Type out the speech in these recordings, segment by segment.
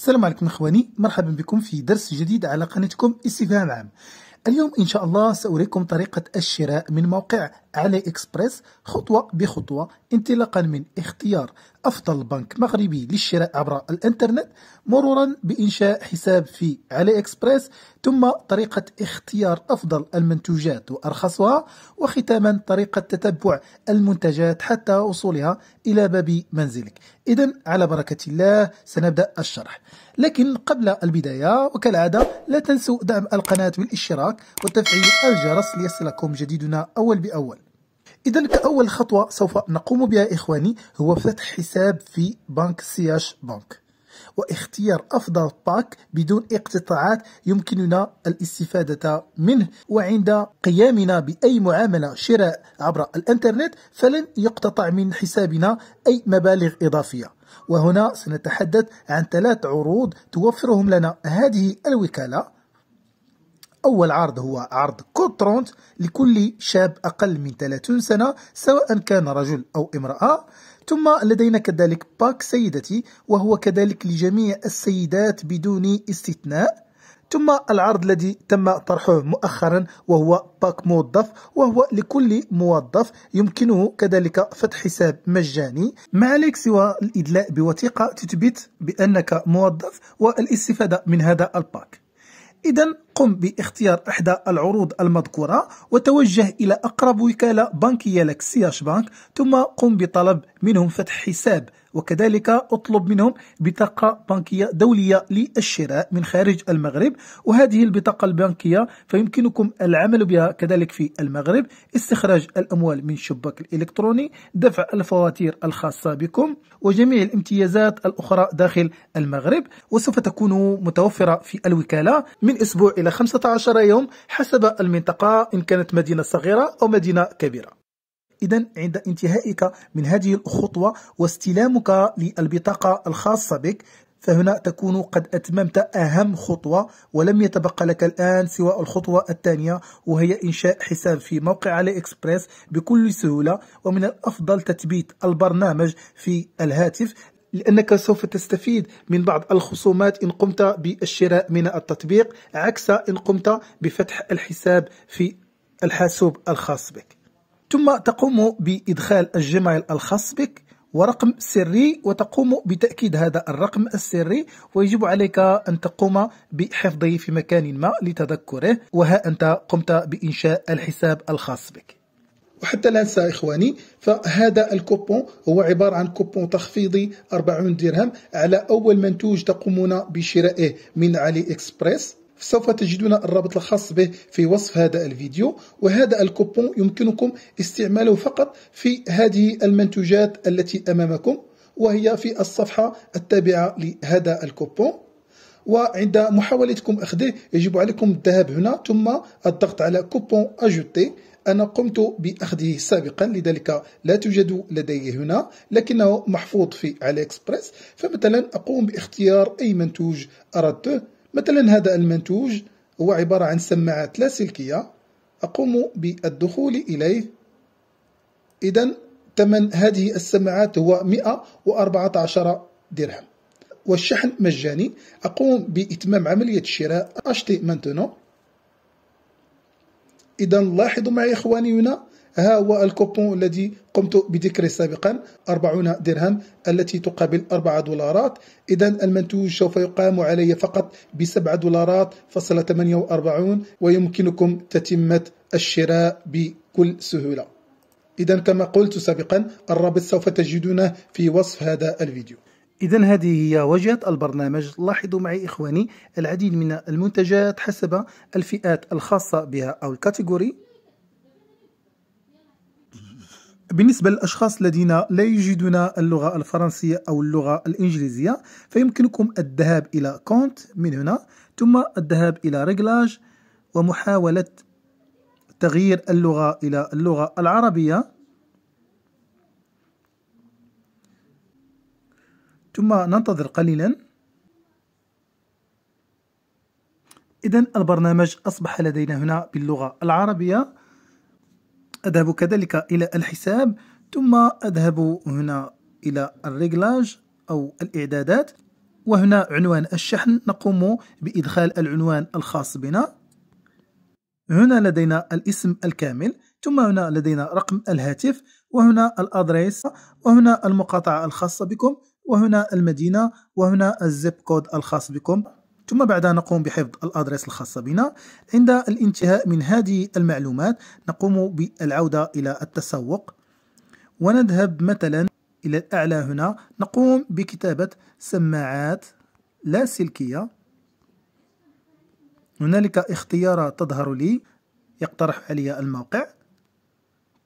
السلام عليكم اخواني مرحبا بكم في درس جديد على قناتكم استفهام عام اليوم ان شاء الله ساريكم طريقه الشراء من موقع علي اكسبريس خطوه بخطوه انطلاقا من اختيار أفضل بنك مغربي للشراء عبر الإنترنت مرورا بإنشاء حساب في علي إكسبريس ثم طريقة اختيار أفضل المنتوجات وأرخصها وختاما طريقة تتبع المنتجات حتى وصولها إلى باب منزلك إذا على بركة الله سنبدأ الشرح لكن قبل البداية وكالعادة لا تنسوا دعم القناة بالاشتراك وتفعيل الجرس ليصلكم جديدنا أول بأول إذا كأول خطوة سوف نقوم بها إخواني هو فتح حساب في بنك سياش بنك واختيار أفضل باك بدون اقتطاعات يمكننا الاستفادة منه وعند قيامنا بأي معاملة شراء عبر الإنترنت فلن يقتطع من حسابنا أي مبالغ إضافية وهنا سنتحدث عن ثلاث عروض توفرهم لنا هذه الوكالة أول عرض هو عرض كود 30 لكل شاب أقل من 30 سنة سواء كان رجل أو امرأة ثم لدينا كذلك باك سيدتي وهو كذلك لجميع السيدات بدون استثناء ثم العرض الذي تم طرحه مؤخرا وهو باك موظف وهو لكل موظف يمكنه كذلك فتح حساب مجاني ما عليك سوى الإدلاء بوثيقة تثبت بأنك موظف والاستفادة من هذا الباك إذا قم باختيار إحدى العروض المذكورة وتوجه إلى أقرب وكالة بنكية لك سياش بنك ثم قم بطلب منهم فتح حساب وكذلك اطلب منهم بطاقة بنكية دولية للشراء من خارج المغرب وهذه البطاقة البنكية فيمكنكم العمل بها كذلك في المغرب استخراج الأموال من شباك الإلكتروني دفع الفواتير الخاصة بكم وجميع الامتيازات الأخرى داخل المغرب وسوف تكون متوفرة في الوكالة من أسبوع إلى 15 يوم حسب المنطقة إن كانت مدينة صغيرة أو مدينة كبيرة إذا عند انتهائك من هذه الخطوة واستلامك للبطاقة الخاصة بك فهنا تكون قد أتممت أهم خطوة ولم يتبقى لك الآن سوى الخطوة الثانية وهي إنشاء حساب في موقع علي إكسبريس بكل سهولة ومن الأفضل تثبيت البرنامج في الهاتف لأنك سوف تستفيد من بعض الخصومات إن قمت بالشراء من التطبيق عكس إن قمت بفتح الحساب في الحاسوب الخاص بك ثم تقوم بإدخال الجيميل الخاص بك ورقم سري وتقوم بتأكيد هذا الرقم السري ويجب عليك أن تقوم بحفظه في مكان ما لتذكره وها أنت قمت بإنشاء الحساب الخاص بك وحتى ننسى إخواني فهذا الكوبون هو عبارة عن كوبون تخفيضي 40 درهم على أول منتوج تقومون بشرائه من علي إكسبريس سوف تجدون الرابط الخاص به في وصف هذا الفيديو وهذا الكوبون يمكنكم استعماله فقط في هذه المنتوجات التي أمامكم وهي في الصفحة التابعة لهذا الكوبون وعند محاولتكم أخذه يجب عليكم الذهاب هنا ثم الضغط على كوبون أجوتي أنا قمت بأخذه سابقا لذلك لا توجد لدي هنا لكنه محفوظ في علي إكسبريس فمثلا أقوم باختيار أي منتوج أردته مثلا هذا المنتوج هو عبارة عن سماعات لاسلكية أقوم بالدخول إليه إذا ثمن هذه السماعات هو 114 درهم والشحن مجاني أقوم بإتمام عملية شراء أشتي مانتونو إذا لاحظوا معي إخواني هنا ها هو الكوبون الذي قمت بذكره سابقا 40 درهم التي تقابل 4 دولارات إذا المنتوج سوف يقام علي فقط ب 7 دولارات فصل 48 ويمكنكم تتمة الشراء بكل سهولة إذا كما قلت سابقا الرابط سوف تجدونه في وصف هذا الفيديو إذا هذه هي واجهة البرنامج لاحظوا معي إخواني العديد من المنتجات حسب الفئات الخاصة بها أو الكاتيجوري بالنسبة للأشخاص الذين لا يجدون اللغة الفرنسية أو اللغة الإنجليزية فيمكنكم الذهاب إلى كونت من هنا ثم الذهاب إلى ريغلاج ومحاولة تغيير اللغة إلى اللغة العربية ثم ننتظر قليلا إذا البرنامج أصبح لدينا هنا باللغة العربية أذهب كذلك إلى الحساب ثم أذهب هنا إلى الريجلاج أو الإعدادات وهنا عنوان الشحن نقوم بإدخال العنوان الخاص بنا هنا لدينا الاسم الكامل ثم هنا لدينا رقم الهاتف وهنا الأدريس وهنا المقاطعة الخاصة بكم وهنا المدينة وهنا الزيب كود الخاص بكم ثم بعدها نقوم بحفظ الأدرس الخاصة بنا عند الانتهاء من هذه المعلومات نقوم بالعودة إلى التسوق ونذهب مثلا إلى الأعلى هنا نقوم بكتابة سماعات لاسلكية هنالك اختيار تظهر لي يقترح علي الموقع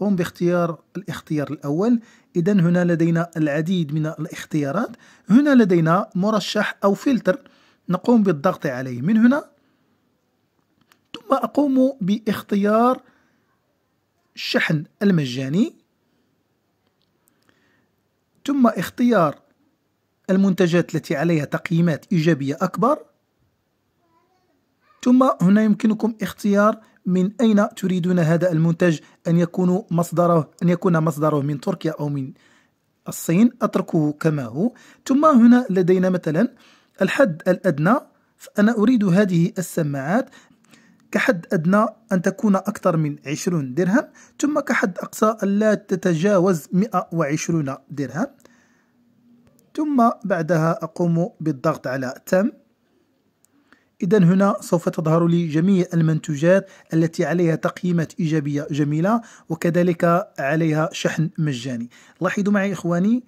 قم باختيار الاختيار الأول إذا هنا لدينا العديد من الاختيارات هنا لدينا مرشح أو فلتر نقوم بالضغط عليه من هنا ثم أقوم باختيار الشحن المجاني ثم اختيار المنتجات التي عليها تقييمات إيجابية أكبر ثم هنا يمكنكم اختيار من أين تريدون هذا المنتج أن يكون مصدره أن يكون مصدره من تركيا أو من الصين أتركه كما هو ثم هنا لدينا مثلا الحد الأدنى فأنا أريد هذه السماعات كحد أدنى أن تكون أكثر من 20 درهم ثم كحد أقصى أن لا تتجاوز 120 درهم ثم بعدها أقوم بالضغط على تم إذا هنا سوف تظهر لي جميع المنتوجات التي عليها تقييمات إيجابية جميلة وكذلك عليها شحن مجاني لاحظوا معي إخواني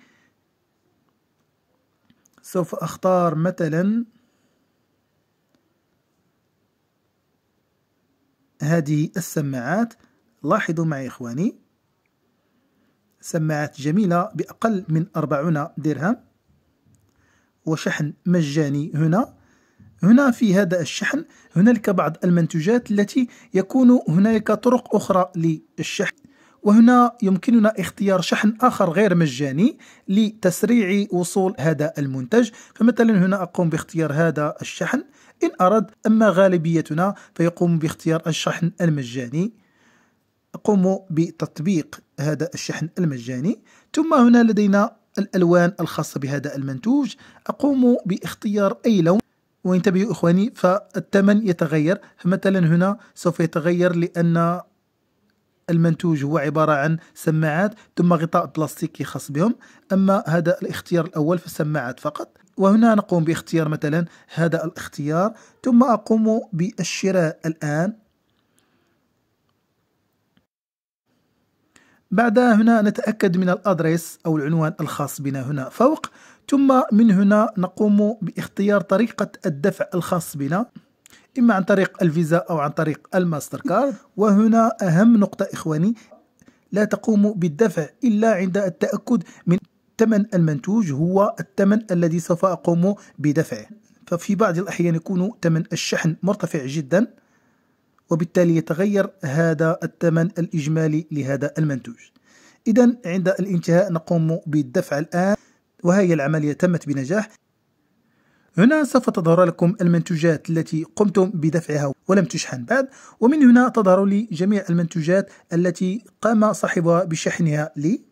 سوف أختار مثلا هذه السماعات لاحظوا معي إخواني سماعات جميلة بأقل من 40 درهم وشحن مجاني هنا هنا في هذا الشحن هنالك بعض المنتوجات التي يكون هنالك طرق أخرى للشحن وهنا يمكننا اختيار شحن آخر غير مجاني لتسريع وصول هذا المنتج فمثلا هنا أقوم باختيار هذا الشحن إن أرد أما غالبيتنا فيقوم باختيار الشحن المجاني أقوم بتطبيق هذا الشحن المجاني ثم هنا لدينا الألوان الخاصة بهذا المنتوج أقوم باختيار أي لون وانتبهوا إخواني فالثمن يتغير مثلا هنا سوف يتغير لأن المنتوج هو عبارة عن سماعات ثم غطاء بلاستيكي خاص بهم أما هذا الاختيار الأول فالسماعات فقط وهنا نقوم باختيار مثلا هذا الاختيار ثم أقوم بالشراء الآن بعدها هنا نتأكد من الأدريس أو العنوان الخاص بنا هنا فوق ثم من هنا نقوم باختيار طريقة الدفع الخاص بنا إما عن طريق الفيزا أو عن طريق الماستر كارد وهنا أهم نقطة إخواني لا تقوم بالدفع إلا عند التأكد من ثمن المنتوج هو الثمن الذي سوف أقوم بدفعه ففي بعض الأحيان يكون ثمن الشحن مرتفع جدا وبالتالي يتغير هذا الثمن الإجمالي لهذا المنتوج إذا عند الانتهاء نقوم بالدفع الآن وهي العملية تمت بنجاح هنا سوف تظهر لكم المنتوجات التي قمتم بدفعها ولم تشحن بعد ومن هنا تظهر لي جميع المنتوجات التي قام صاحبها بشحنها لي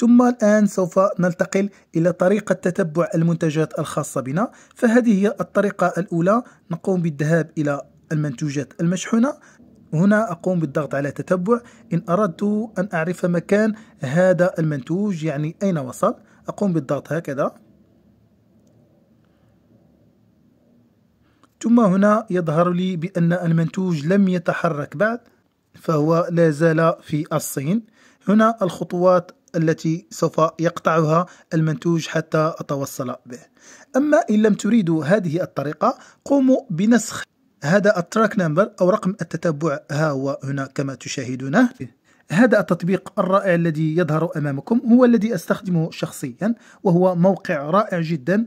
ثم الآن سوف ننتقل إلى طريقة تتبع المنتجات الخاصة بنا فهذه هي الطريقة الأولى نقوم بالذهاب إلى المنتوجات المشحونة هنا أقوم بالضغط على تتبع إن أردت أن أعرف مكان هذا المنتوج يعني أين وصل أقوم بالضغط هكذا ثم هنا يظهر لي بأن المنتوج لم يتحرك بعد فهو لا زال في الصين هنا الخطوات التي سوف يقطعها المنتوج حتى أتوصل به أما إن لم تريدوا هذه الطريقة قوموا بنسخ هذا التراك نمبر أو رقم التتبع ها هو هنا كما تشاهدونه هذا التطبيق الرائع الذي يظهر أمامكم هو الذي أستخدمه شخصيا وهو موقع رائع جدا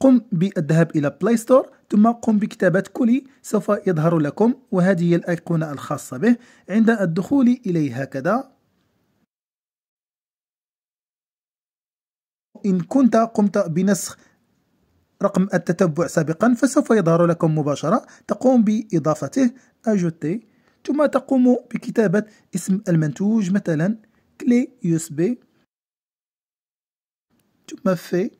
قم بالذهاب إلى بلاي ستور ثم قم بكتابة كولي سوف يظهر لكم وهذه هي الأيقونة الخاصة به عند الدخول إليه هكذا إن كنت قمت بنسخ رقم التتبع سابقا فسوف يظهر لكم مباشرة تقوم بإضافته أجوتي ثم تقوم بكتابة اسم المنتوج مثلا كلي بي ثم في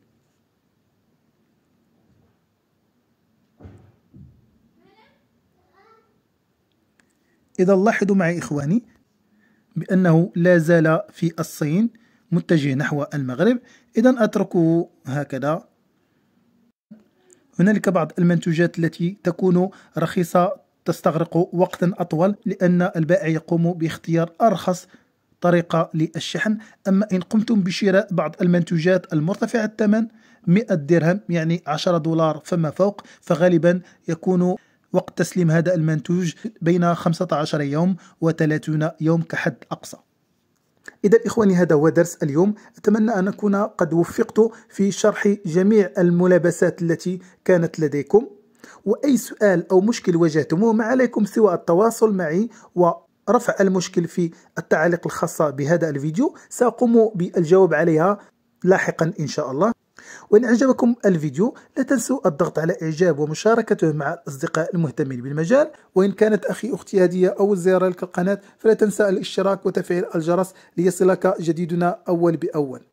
إذا لاحظوا معي إخواني بأنه لا زال في الصين متجه نحو المغرب إذا أتركه هكذا هنالك بعض المنتوجات التي تكون رخيصة تستغرق وقتا أطول لأن البائع يقوم باختيار أرخص طريقة للشحن أما إن قمتم بشراء بعض المنتوجات المرتفعة الثمن 100 درهم يعني 10 دولار فما فوق فغالبا يكون وقت تسليم هذا المنتوج بين 15 يوم و30 يوم كحد أقصى إذا إخواني هذا هو درس اليوم أتمنى أن أكون قد وفقت في شرح جميع الملابسات التي كانت لديكم وأي سؤال أو مشكل واجهتموه ما عليكم سوى التواصل معي و رفع المشكل في التعليق الخاصة بهذا الفيديو سأقوم بالجواب عليها لاحقا إن شاء الله وإن أعجبكم الفيديو لا تنسوا الضغط على إعجاب ومشاركته مع الأصدقاء المهتمين بالمجال وإن كانت أخي أختي هدية أو الزيارة لك القناة فلا تنسى الاشتراك وتفعيل الجرس ليصلك جديدنا أول بأول